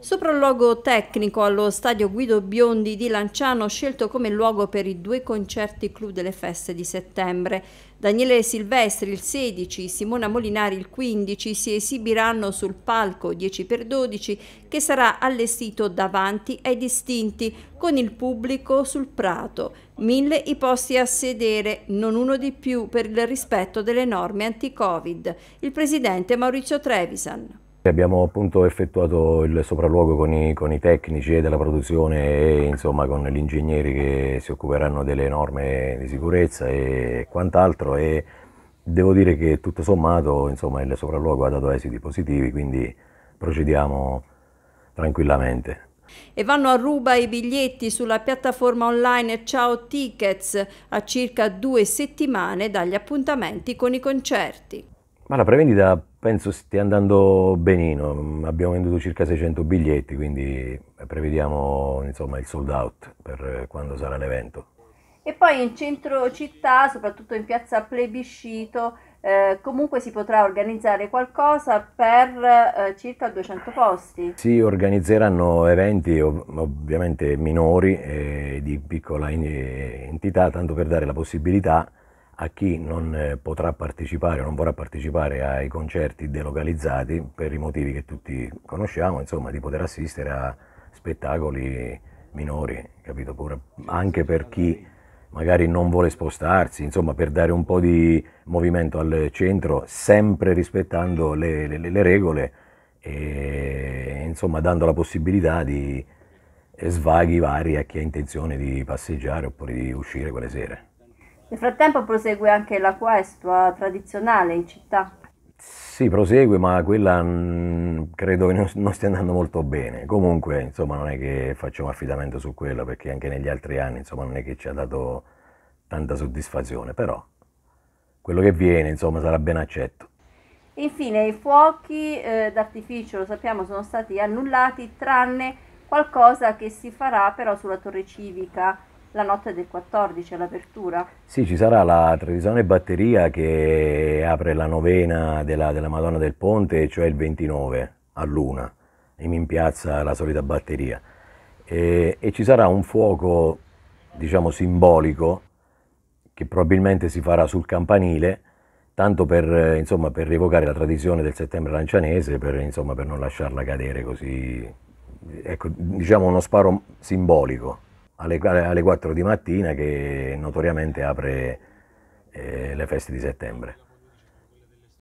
Sopralluogo tecnico allo stadio Guido Biondi di Lanciano scelto come luogo per i due concerti clou delle feste di settembre. Daniele Silvestri il 16, Simona Molinari il 15 si esibiranno sul palco 10x12 che sarà allestito davanti ai distinti con il pubblico sul prato. Mille i posti a sedere, non uno di più per il rispetto delle norme anti-Covid. Il presidente Maurizio Trevisan. Abbiamo appunto effettuato il sopralluogo con i, con i tecnici della produzione e insomma con gli ingegneri che si occuperanno delle norme di sicurezza e quant'altro e devo dire che tutto sommato insomma, il sopralluogo ha dato esiti positivi quindi procediamo tranquillamente. E vanno a ruba i biglietti sulla piattaforma online Ciao Tickets a circa due settimane dagli appuntamenti con i concerti. Ma la prevendita Penso stia andando benino, abbiamo venduto circa 600 biglietti, quindi prevediamo insomma, il sold out per quando sarà l'evento. E poi in centro città, soprattutto in piazza Plebiscito, eh, comunque si potrà organizzare qualcosa per eh, circa 200 posti. Si organizzeranno eventi ov ovviamente minori e eh, di piccola eh, entità, tanto per dare la possibilità a chi non eh, potrà partecipare o non vorrà partecipare ai concerti delocalizzati per i motivi che tutti conosciamo, insomma, di poter assistere a spettacoli minori, capito pure, anche per chi magari non vuole spostarsi, insomma, per dare un po' di movimento al centro, sempre rispettando le, le, le regole e insomma, dando la possibilità di svaghi vari a chi ha intenzione di passeggiare oppure di uscire quelle sere. Nel frattempo prosegue anche la questua tradizionale in città. Sì, prosegue, ma quella mh, mm, credo che non, non, stia andando molto bene. Comunque, insomma, non è che facciamo affidamento su quella, perché anche negli altri anni, insomma, non è che ci ha dato tanta soddisfazione, però quello che viene, insomma, sarà ben accetto. Infine, i fuochi eh, d'artificio, lo sappiamo, sono stati annullati, tranne qualcosa che si farà però sulla torre civica la notte del 14 all'apertura? Sì, ci sarà la Trevisone Batteria che apre la novena della, della Madonna del Ponte, cioè il 29 a Luna, in piazza la solita batteria. E, e ci sarà un fuoco, diciamo, simbolico che probabilmente si farà sul campanile tanto per, insomma, per rievocare la tradizione del settembre lancianese, per, insomma, per non lasciarla cadere così, ecco, diciamo uno sparo simbolico alle, alle 4 di mattina che notoriamente apre eh, le feste di settembre.